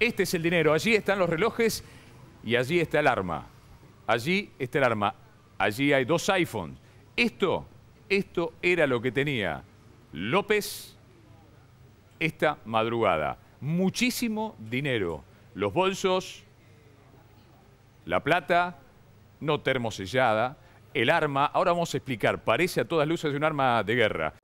Este es el dinero, allí están los relojes y allí está el arma. Allí está el arma. Allí hay dos iPhones. Esto, esto era lo que tenía López esta madrugada. Muchísimo dinero. Los bolsos, la plata, no termosellada, el arma. Ahora vamos a explicar. Parece a todas luces un arma de guerra.